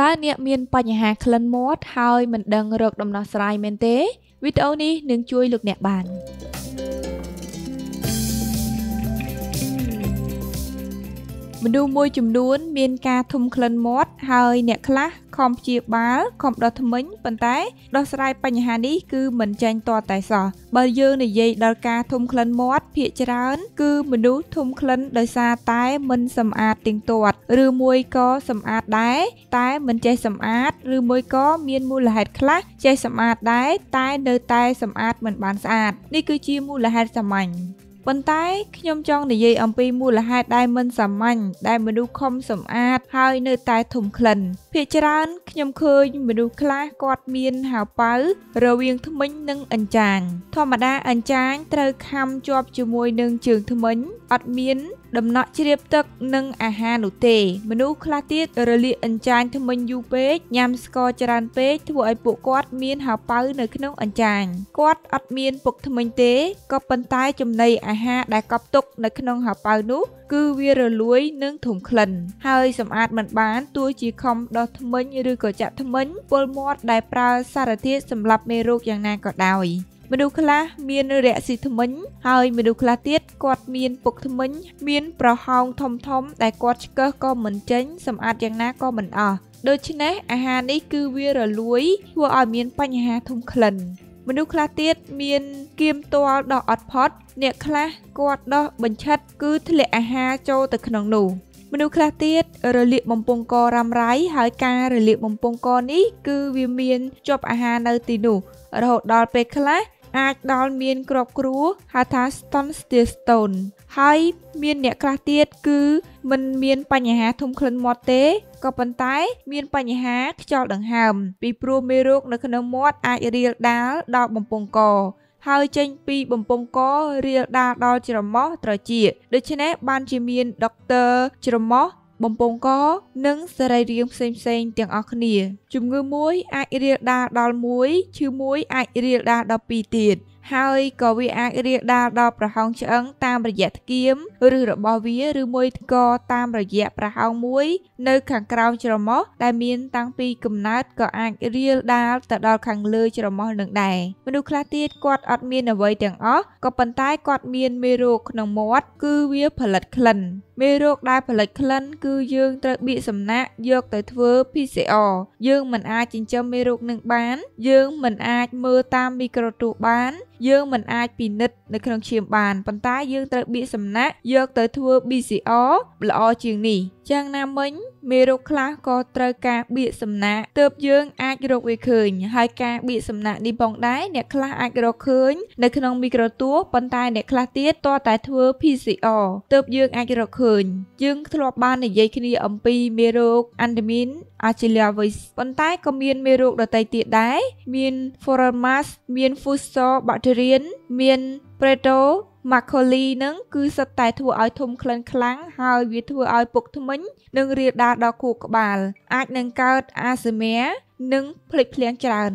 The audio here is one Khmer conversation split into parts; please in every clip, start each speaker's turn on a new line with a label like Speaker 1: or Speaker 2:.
Speaker 1: តើអ្នកមានបញ្ហាក្លិនមាត់ហើយមិនដឹងរកដំណោះស្រាយមែនទេវីដេអូនេះនឹងជួយលោកអ្នកបានមនុស្សមួយ ចំនួន មានការធុំក្លិនមាត់ហើយ អ្នកខ្លះខំព្យាបាលខំដោះថ្មិញប៉ុន្តែដោះស្រាយបញ្ហានេះគឺមិនចាញ់តតែសោះបើយើងនិយាយដល់ការធុំក្លិនមាត់ភាកច្រើន គឺមនុស្សធុំក្លិនដោយសារតែមិនសម្អាតទៀងទាត់ឬមួយក៏សម្អាតដែរតែមិនចេះសម្អាតឬមួយក៏មានមូលហេតុខ្លះចេះសម្អាតដែរតែនៅតែ សម្អាត មិនបានស្អាតនេះគឺជាមូលហេតុសាមញ្ញប៉ុន្តែខ្ញុំចង់និយាយអំពីមូលហេតុដែលមិនសាមញ្ញដែលមនុស្សខំសម្អាតហើយនៅតែធំក្លិនភាគច្រើនខ្ញុំឃើញមនុស្សខ្លះគាត់មានហៅប៉ៅរវាង ធ្មេញនិងអញ្ចាញធម្មតាអញ្ចាញត្រូវខំជាប់ជាមួយនឹងជើងធ្មេញអត់មានដំណក់ជ្រាបទឹកនិងអាហារនោះទេមនុស្សខ្លះទៀតរលាកអញ្ចាញធ្មេញយូរពេកញ៉ាំស្ករច្រើនពេកធ្វើឲ្យពួកគាត់មានហៅប៉ៅនៅក្នុងអញ្ចាញគាត់អត់មានពុកធ្មេញទេក៏ប៉ុន្តែចំណីអាហារដែលកប់ទុកនៅក្នុងហៅប៉ៅនោះ គឺវារលួយនិងធំក្លិនហើយសម្អាតមិនបានទោះជាខំដោះធ្មេញឬក៏ចាក់ធ្មេញពុលមាត់ដែលប្រើសារធាតុសម្រាប់មេរោគយ៉ាងណាក៏ដោយមនុស្សខ្លះមានរយៈស៊ីធ្មេញហើយមនុស្សខ្លះទៀតគាត់មានពុកធ្មេញមានប្រហោងធំធំដែលគាត់ឆ្កឹះក៏មិនចេញសម្អាតយ៉ាងណាក៏មិនអស់ដូច្នេះអាហារនេះគឺវារលួយធ្វើឲ្យមាន បញ្ហាធំក្លិនមនុស្សខ្លះទៀតមានគៀមទាល់ដល់អត់ផត់អ្នកខ្លះគាត់ដោះបញ្ឆិតគឺធ្លាក់អាហារចូលទៅក្នុងនោះមនុស្សខ្លះទៀតរលាកបំពង់ករ៉ាំរ៉ៃហើយការរលាកបំពង់កនេះគឺវាមានជាប់អាហារនៅទីនោះរហូតដល់ពេលខ្លះអាចដល់មានក្របគ្រោះហៅថា stone steer stone ហើយមានអ្នកខ្លះទៀតគឺមិនមាន បញ្ហាធំក្លិនមាត់ទេ ក៏ប៉ុន្តែ មាន បញ្ហាខ្យល់ដង្ហើមពីព្រោះមេរោគនៅក្នុងមាត់អាចរាលដាលដល់បំពង់កហើយចេញ ពីបំពង់ករាលដាលដល់ច្រមុះត្រចៀកដូច្នេះបាន ជាមានដុកទ័រច្រមុះបំពង់កនិងសរីរាង្គផ្សេងៗទាំងអស់គ្នា ជំងឺមួយអាចរាលដាលដល់មួយឈឺមួយអាចរាលដាលដល់ពីរទៀតហើយក៏វាអាចរាលដាលដល់ប្រហោងឆ្អឹងតាមរយៈធ្គាម ឬរបស់វា ឬមួយក៏តាមរយៈប្រហោងមួយ នៅ ខាងក្រោមច្រមុះដែលមានតាំងពីកំណើតក៏ អាចរាលដាលទៅដល់ខាងលើច្រមុះនឹងដែរមនុស្សខ្លះទៀតគាត់អត់មានអ្វីទាំងអស់ក៏ប៉ុន្តែគាត់មានមេរោគក្នុងមាត់គឺវាផលិតក្លិនមេរោគដែលផលិតក្លិនគឺយើងត្រូវបៀកសំណាក់យកទៅធ្វើ PCR យើងមិនអាចចិញ្ចឹមមេរោគនឹងបាន យើងមិនអាចមើលតាមមីក្រូទូបានយើងមិនអាចពិនិត្យនៅក្នុងឈាមបានប៉ុន្តែយើងត្រូវបៀកសំណាក់យកទៅធ្វើ BCR ល្អជាងនេះយ៉ាងណាមិញមេរោគខ្លះក៏ត្រូវការបៀកសំណាក់ទើបយើងអាចរកវាឃើញហើយការបៀកសំណាក់នេះផងដែរអ្នកខ្លះអាចរកឃើញនៅក្នុងមីក្រូតួប៉ុន្តែអ្នកខ្លះទៀតតតែធ្វើ PCR ទើបយើង អាចរកឃើញយើងធ្លាប់បាន និយាយគ្នា អំពីមេរោគអាន់ដាមីន Achillovis ប៉ុន្តែក៏មានមេរោគដទៃទៀតដែរមាន Foramus មាន Fusobacter ធារានមានប្រេតូម៉ាខូលីនឹង គឺសុទ្ធតែធ្វើឲ្យធំក្លិនខ្លាំងហើយវាធ្វើឲ្យពុកធ្មេញនិងរាលដាលដល់ខួរក្បាលអាចនឹងកើតអាសមានិងភ្លេចភ្លាំងច្រើន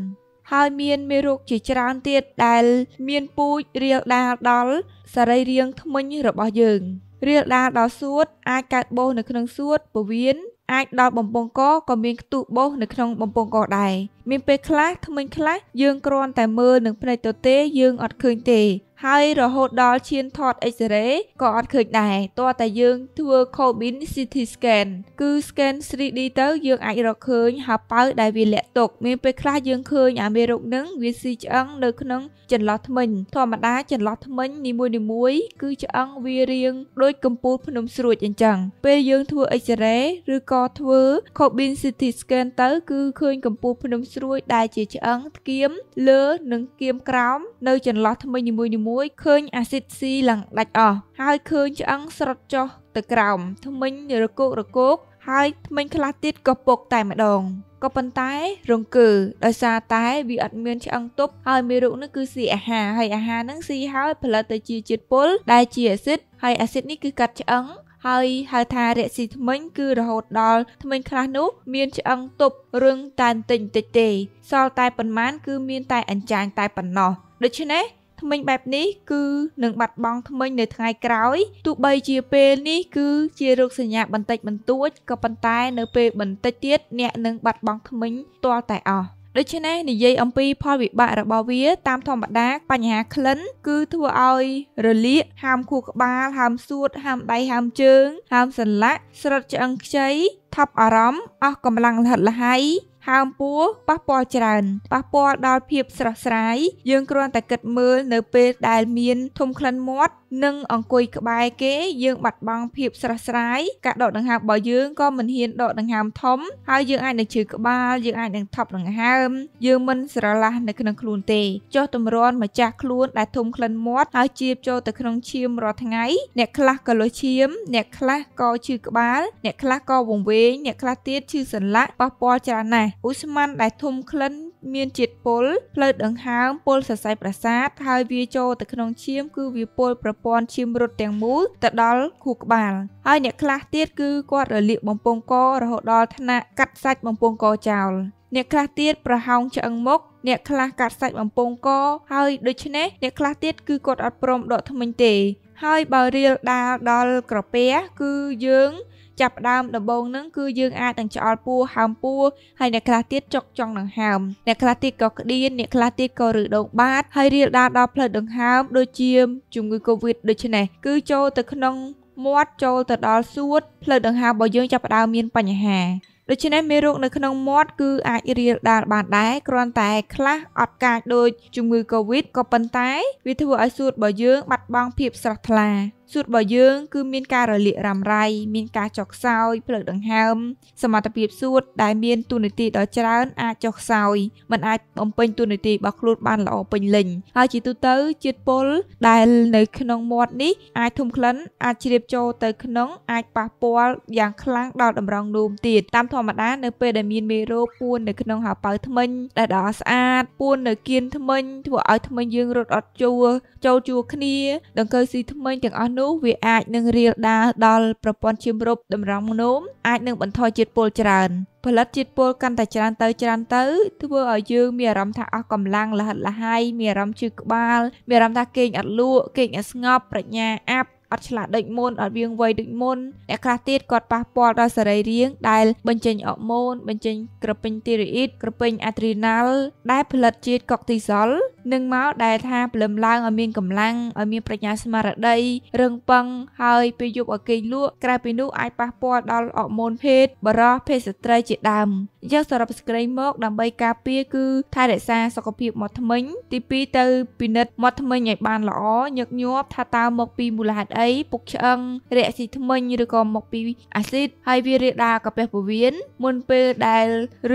Speaker 1: ហើយមាន មេរោគជាច្រើនទៀតដែល មានពូជរាលដាលដល់សរីរាង្គធ្មេញរបស់យើងរាលដាលដល់សួត អាចកើតបូសនៅក្នុងសួតពោះវៀនអាចដល់បំពង់កក៏មានខ្ទុះបោសនៅក្នុងបំពង់កដែរមានពេលខ្លះធ្មេញខ្លះយើងគ្រាន់តែមើលនឹងភ្នែកទទេយើងអត់ឃើញទេហើយរហូតដល់ឈានថត X-ray ក៏អត់ឃើញដែរតើតែយើងធ្វើ Cobin CT scan គឺ scan 3D ទៅយើងអាចរកឃើញហប៉ៅដែលវាលាក់ទុកមានពេលខ្លះយើងឃើញអាមេរោគនឹងវាស៊ីឆ្អឹងនៅក្នុងចន្លោះធ្មេញធម្មតាចន្លោះធ្មេញនីមួយៗគឺឆ្អឹងវារៀងដូចកំពូលភ្នំស្រួចអញ្ចឹងពេលយើងធ្វើ X-ray ឬក៏ធ្វើ Cobin CT scan ទៅគឺឃើញកំពូលភ្នំស្រួចដែលជាឆ្អឹងគៀមលើនិងគៀមក្រោមនៅចន្លោះធ្មេញនីមួយៗ6ឃើញអាស៊ីតស៊ីឡើងដាច់អស់ហើយឃើញឆ្អឹងស្រុតចុះទៅក្រោមធ្មេញរកោករកោកហើយធ្មេញខ្លះទៀតក៏ពុកតែម្ដងក៏ប៉ុន្តែរង្គើដោយសារតែវាអត់មានឆ្អឹងទប់ហើយមេរោគនេះគឺស៊ីអាហារហើយអាហារហ្នឹងស៊ីហើយផលិតទៅជាជាតិពុលដែលជាអាស៊ីតហើយអាស៊ីតនេះគឺកាត់ឆ្អឹងហើយហៅថារស៊ីធ្មេញគឺរហូតដល់ធ្មេញខ្លះនោះ មានឆ្អឹងទប់រឹងតែបន្តិចបន្តិចទេ សល់តែប៉ុន្មាន គឺមាន តែអញ្ចាញតែប៉ុណ្ណោះដូច្នេះធ្មេញបែបនេះគឺនឹងបាត់បង់ធ្មេញនៅថ្ងៃក្រោយទោះបីជាពេលនេះគឺជារោគសញ្ញាបន្តិចបន្តួចក៏ប៉ុន្តែនៅពេលបន្តិចទៀតអ្នកនឹងបាត់បង់ធ្មេញទាល់តែអស់ដូច្នេះនិយាយអំពី ផលវិបាករបស់វាតាមធម្មតាបញ្ហាក្លិនគឺធ្វើឲ្យ រលាកហាមខួរក្បាល ហាមសួតហាមដៃហាមជើង ហាមសន្លាក់ ស្រុតឆ្អឹងខ្ចីថប់អារម្មណ៍អស់កម្លាំងលហិតលហៃហើមពួរប៉ះពាល់ច្រើនប៉ះពាល់ដល់ភាពស្រស់ស្រាយយើងគ្រាន់តែគិតមើលនៅពេលដែលមានធុំក្លិនមាត់និងអង្គុយក្បែរគេយើង បាត់បង់ភាពស្រស់ស្រាយការដកដង្ហើមរបស់យើងក៏មិនហ៊ានដកដង្ហើមធំហើយយើងអាចនឹងឈឺក្បាលយើងអាចនឹងថប់ដង្ហើមយើងមិនស្រឡះនៅក្នុងខ្លួនទេចុះតម្រាន់ម្ចាស់ខ្លួនដែលធំក្លិនមាត់ហើយជីបចូលទៅក្នុងឈាមរាល់ថ្ងៃអ្នកខ្លះក៏លុះឈាមអ្នកខ្លះក៏ឈឺក្បាលអ្នកខ្លះក៏វង្វេងអ្នកខ្លះទៀតឈឺសន្លាក់ប៉ះពាល់ច្រើនណាស់ឧស្ម័នដែលធំក្លិនមានជាតិពុលផ្លូវដង្ហើមពុលសរសៃប្រសាទហើយវាចូលទៅក្នុងឈាមគឺវាពុលប្រព័ន្ធឈាមរត់ទាំងមូលទៅដល់ខួរក្បាលហើយអ្នកខ្លះទៀតគឺគាត់រលាកបំពង់ករហូតដល់ថ្នាក់កាត់សាច់បំពង់កចោលអ្នកខ្លះទៀតប្រហោងឆ្អឹងមុខអ្នកខ្លះកាត់សាច់បំពង់កហើយដូច្នេះអ្នកខ្លះទៀតគឺគាត់អត់ព្រមដកធ្មេញទេ ហើយបើរៀលដាលដល់ក្រពះគឺយើងចាប់ផ្ដើមដំបូងហ្នឹងគឺយើងអាចនឹងឆ្អល់ពួរហើមពួរហើយអ្នកខ្លះទៀតចុកចង់នឹងហើមអ្នកខ្លះទៀតក៏ក្តៀនអ្នកខ្លះទៀតក៏រឺដងបាតហើយរាលដាលដល់ផ្លូវដង្ហើមដូចជាជំងឺ Covid ដូច្នេះគឺចូលទៅក្នុងមាត់ចូលទៅដល់សួតផ្លូវដង្ហើមរបស់យើងចាប់ផ្ដើមមានបញ្ហាដូច្នេះមេរោគនៅក្នុងមាត់គឺអាចរាលដាលបាន ដែរគ្រាន់តែខ្លះអត់កាចដូចជំងឺ Covid ក៏ប៉ុន្តែវាធ្វើឲ្យសួតរបស់យើងបាត់បង់ភាពស្រស់ថ្លាសួតរបស់យើង គឺមានការរលាករ៉ាំរ៉ៃមានការចុះខ្សោយផ្លឹកដង្ហើមសមត្ថភាពសួតដែលមានទូនាទីដ៏ច្រើន អាចចុះខ្សោយมันអាចបំពេញទូនាទីរបស់ខ្លួនបានល្អពេញលេញហើយជាទូទៅជាតិពុលដែលនៅក្នុងមាត់នេះអាចធំក្លិនអាចជ្រាបចូលទៅក្នុងអាចប៉ះពាល់យ៉ាងខ្លាំងដល់តម្រងនោមទៀតតាមធម្មតានៅពេលដែលមានមេរោគពួននៅក្នុងហោប៉ៅធ្មេញដែលដ៏ស្អាតពួននៅគៀនធ្មេញធ្វើឲ្យធ្មេញយើងរត់អត់ជួចូលជួគ្នា ដង្កូវស៊ីធ្មេញទាំងអស់នោះវាអាចនឹងរាលដាលដល់ប្រព័ន្ធឈាមរោគតម្រងនោមអាចនឹងបន្ថយជាតិពុលច្រើនផលិតជាតិពុលកាន់តែច្រើនទៅច្រើនទៅធ្វើឲ្យយើងមានអារម្មណ៍ថាអស់កម្លាំងលហិតលហើយមានអារម្មណ៍ឈឺក្បាលមានអារម្មណ៍ថាគេងអត់លក់គេងអត់ស្ងប់ប្រាជ្ញាអាប់អត់ឆ្លាតដូចមុនអត់វាងវៃដូចមុនអ្នកខ្លះទៀតគាត់ប៉ះពាល់ដល់សរីរាង្គដែលបញ្ចេញអរម៉ូនបញ្ចេញក្រពេញទីរ៉ីអ៊ីតក្រពេញអាដ្រីណាល់ដែលផលិតជាតិកុកទីសលនឹងមកដែល ថាព្រលឹមឡើងឲ្យមានកម្លាំងឲ្យមានប្រាជ្ញាស្មារតីរឹងប៉ឹងហើយពេលយប់ឲ្យគេងលក់ក្រៅពីនោះអាចប៉ះពាល់ដល់អរម៉ូនភេទបរោះភេទស្ត្រីជាដើមយើងសរុបស្ក្រីមកដើម្បីការពារគឺថែរក្សាសុខភាពមាត់ធ្មេញទី2ទៅពិនិត្យមាត់ធ្មេញឲ្យបានល្អញឹកញាប់ថាតើមកពីមូលហេតុអីពុកឆ្អឹងរាកស៊ីធ្មេញឬក៏មកពីអាស៊ីតហើយវារាលដាលកាពះពោះវៀនមុនពេលដែល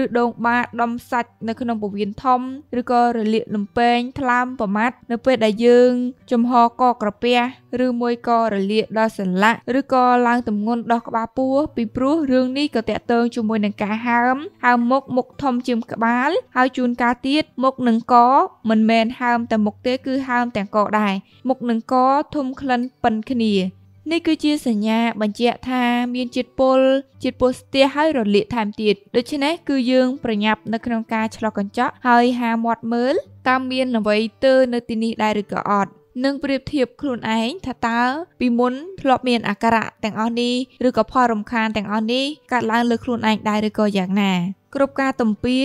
Speaker 1: ឬដងបាដុំសាច់នៅក្នុងពោះវៀនធំឬក៏រលាកលំពេងងថ្លើមប្រមាត់នៅ ពេលដែលយើង ចំហកក្រពះឬមួយក៏រលាកដល់សន្លាក់ឬក៏ឡើងទម្ងន់ដល់ក្បាលពោះពីព្រោះរឿងនេះក៏តាក់ទងជាមួយនឹងការហើមហើមមុខមុខធំជាងក្បាល ហើយជួនកាលទៀតមុខនឹងកមិនមែនហើមតែមុខទេ គឺហើមទាំងកដែរមុខនឹងក ធំក្លិនប៉ិនគ្នានេះគឺជាសញ្ញាបញ្ជាក់ថាមានជាតិពុលជាតិពុលស្ទះហើយរលាកថែមទៀតដូច្នេះគឺយើងប្រញាប់ នៅក្នុងការឆ្លុះកញ្ចក់ហើយហាមាត់មើលតើមានអ្វីទៅនៅទីនេះដែរឬក៏អត់និងប្រៀបធៀបខ្លួនឯងថាតើ ពីមុនធ្លាប់មានអាការៈទាំងអស់នេះឬក៏ផលរំខានទាំងអស់នេះកើតឡើងលើខ្លួនឯងដែរឬក៏យ៉ាងណាគ្រប់ការទំពា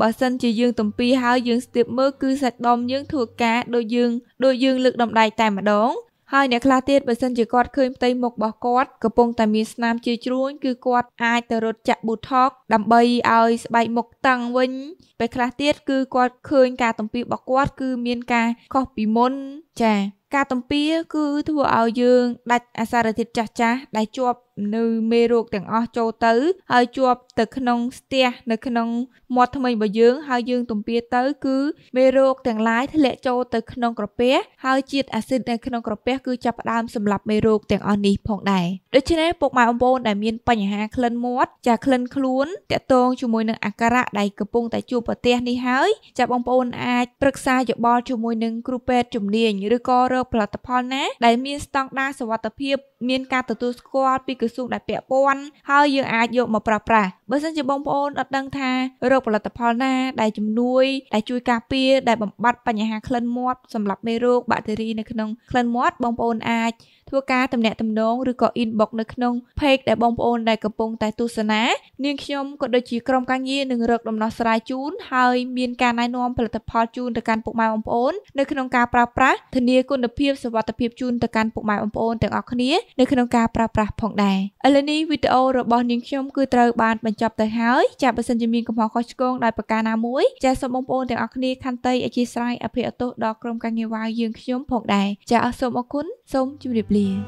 Speaker 1: បើសិនជាយើងទំពីហើយយើងស្ទាបមើលគឺសាច់ដុំយើងធ្វើការដូចយើងដូចយើងលើកដំដៃតែម្ដងហើយអ្នកខ្លះទៀតបើសិនជាគាត់ឃើញផ្ទៃមុខរបស់គាត់កំពុងតែមានស្នាមជាជ្រួញគឺគាត់អាចទៅរត់ចាក់ប៊ូថុកដើម្បីឲ្យស្បែកមុខតឹងវិញពេលខ្លះទៀតគឺគាត់ឃើញការទំពាររបស់គាត់គឺមានការខុសពីមុនចាការទំពាគឺធ្វើឲ្យយើង ដាច់អាសារធាតុចាស់ចាស់ដែលជាប់ នៅមេរោគទាំងអស់ចូលទៅ ហើយជាប់ទៅក្នុងស្ទះនៅក្នុងមាត់ធ្មេញរបស់យើងហើយយើងទំពាទៅ គឺមេរោគទាំងឡាយធ្លាក់ចូលទៅក្នុងក្រពះហើយជាតិអាស៊ីតនៅក្នុងក្រពះគឺចាប់ផ្ដើមសម្លាប់មេរោគទាំងអស់នេះផងដែរដូច្នេះពុកម៉ែបងប្អូនដែលមានបញ្ហាក្លិនមាត់ចាក្លិនខ្លួនតាក់ទងជាមួយនឹងអាការៈដែលកំពុងតែជួបប្រទះនេះហើយចាបងប្អូនអាចប្រឹក្សាយោបល់ជាមួយនឹងគ្រូពេទ្យជំនាញឬក៏រកកផលិតផលណាដែលមានស្តង់ដារសុវត្ថិភាពមានការទទួលស្គាល់ពីក្រសួងដែលពាក់ព័ន្ធហើយយើងអាចយកមកប្រើប្រាស់បើសិនជាបងប្អូនអត់ដឹងថារោគផលិតផលណា ដែលជំនួយ ដែលជួយការពារដែលបំបត្តិបញ្ហាក្លិនមាត់សម្រាប់មេរោគបាក់តេរីនៅក្នុងក្លិនមាត់បងប្អូនអាចធ្វើការទំនាក់ទំនងឬក៏ inbox នៅក្នុង page ដែលបងប្អូនដែលកំពុងតែ ទស្សនានាងខ្ញុំក៏ដូចជាក្រុមការងារនឹងរកដំណោះស្រាយជូនហើយមានការណែនាំផលិតផលជូនទៅកាន់ពុកម៉ែបងប្អូននៅក្នុងការប្រើប្រាស់ធានាគុណភាពសុវត្ថិភាពជូនទៅកាន់ពុកម៉ែបងប្អូនទាំងអស់គ្នានៅក្នុងការប្រើប្រាស់ផងដែរឥឡូវនេះវីដេអូរបស់នាងខ្ញុំគឺត្រូវបានបញ្ចប់ទៅហើយចាបើសិនជាមានកំហុសខុសឆ្គងដោយប្រការណាមួយចាសូមបងប្អូនទាំងអស់គ្នាខន្តីអធិស្ឋានអភ័យអទោសដល់ក្រុមការងារវាយយើងខ្ញុំផងដែរចាសូមអរគុណសូមជម្រាបលា你。